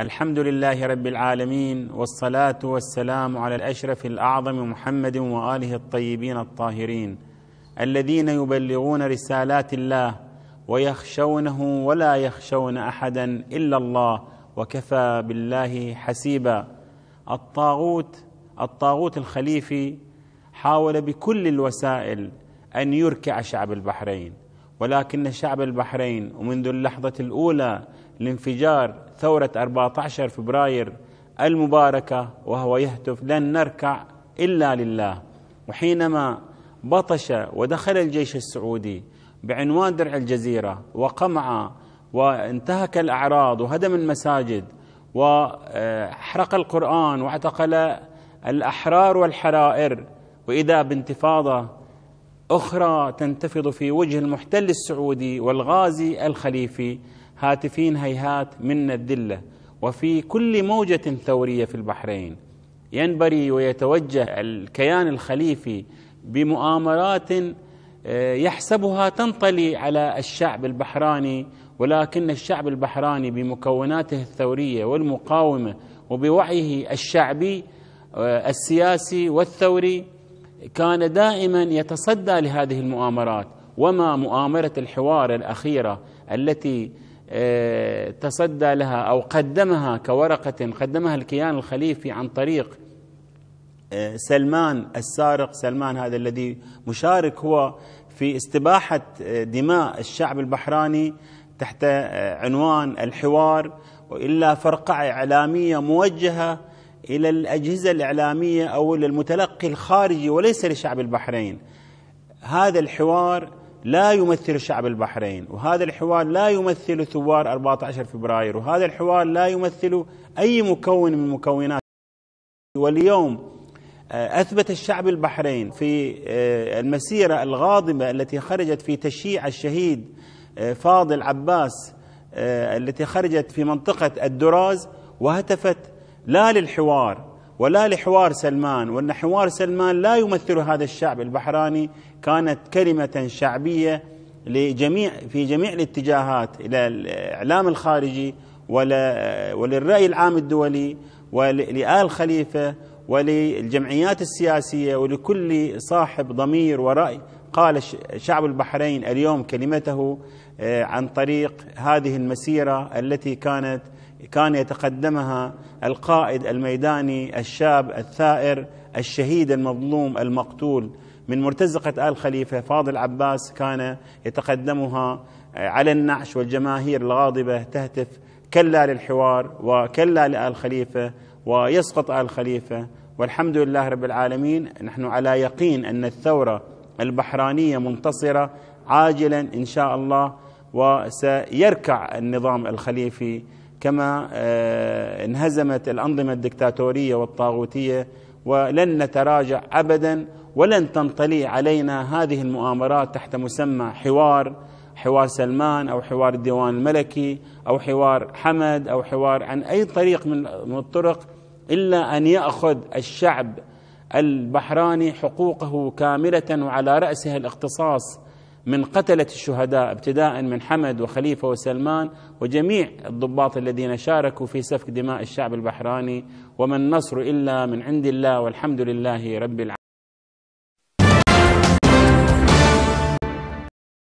الحمد لله رب العالمين والصلاة والسلام على الأشرف الأعظم محمد وآله الطيبين الطاهرين الذين يبلغون رسالات الله ويخشونه ولا يخشون أحدا إلا الله وكفى بالله حسيبا الطاغوت الطاغوت الخليفي حاول بكل الوسائل أن يركع شعب البحرين ولكن شعب البحرين ومنذ اللحظة الأولى لانفجار ثورة 14 فبراير المباركة وهو يهتف لن نركع إلا لله وحينما بطش ودخل الجيش السعودي بعنوان درع الجزيرة وقمع وانتهك الأعراض وهدم المساجد وحرق القرآن واعتقل الأحرار والحرائر وإذا بانتفاضة أخرى تنتفض في وجه المحتل السعودي والغازي الخليفي هاتفين هيهات منا الدلة وفي كل موجة ثورية في البحرين ينبري ويتوجه الكيان الخليفي بمؤامرات آه، يحسبها تنطلي على الشعب البحراني ولكن الشعب البحراني بمكوناته الثورية والمقاومة وبوعيه الشعبي آه، السياسي والثوري كان دائما يتصدى لهذه المؤامرات وما مؤامرة الحوار الأخيرة التي آه، تصدى لها أو قدمها كورقة قدمها الكيان الخليفي عن طريق آه، سلمان السارق سلمان هذا الذي مشارك هو في استباحة آه، دماء الشعب البحراني تحت عنوان الحوار وإلا فرقعة إعلامية موجهة إلى الأجهزة الإعلامية أو إلى المتلقي الخارجي وليس لشعب البحرين هذا الحوار لا يمثل شعب البحرين وهذا الحوار لا يمثل ثوار 14 فبراير وهذا الحوار لا يمثل أي مكون من مكونات واليوم آه، أثبت الشعب البحرين في آه، المسيرة الغاضبة التي خرجت في تشييع الشهيد آه، فاضل عباس التي خرجت في منطقة الدراز وهتفت لا للحوار ولا لحوار سلمان وأن حوار سلمان لا يمثل هذا الشعب البحراني كانت كلمة شعبية لجميع في جميع الاتجاهات إلى الإعلام الخارجي وللرأي العام الدولي ولآل خليفة وللجمعيات السياسية ولكل صاحب ضمير ورأي قال شعب البحرين اليوم كلمته آه، عن طريق هذه المسيرة التي كانت كان يتقدمها القائد الميداني الشاب الثائر الشهيد المظلوم المقتول من مرتزقة آل خليفة فاضل عباس كان يتقدمها على النعش والجماهير الغاضبة تهتف كلا للحوار وكلا لآل خليفة ويسقط آل خليفة والحمد لله رب العالمين نحن على يقين أن الثورة البحرانية منتصرة عاجلا إن شاء الله وسيركع النظام الخليفي كما آه، انهزمت الأنظمة الدكتاتورية والطاغوتية ولن نتراجع أبدا ولن تنطلي علينا هذه المؤامرات تحت مسمى حوار حوار سلمان أو حوار الديوان الملكي أو حوار حمد أو حوار عن أي طريق من الطرق إلا أن يأخذ الشعب البحراني حقوقه كاملة وعلى رأسها الاختصاص من قتلة الشهداء ابتداء من حمد وخليفة وسلمان وجميع الضباط الذين شاركوا في سفك دماء الشعب البحراني وما النصر إلا من عند الله والحمد لله رب العالمين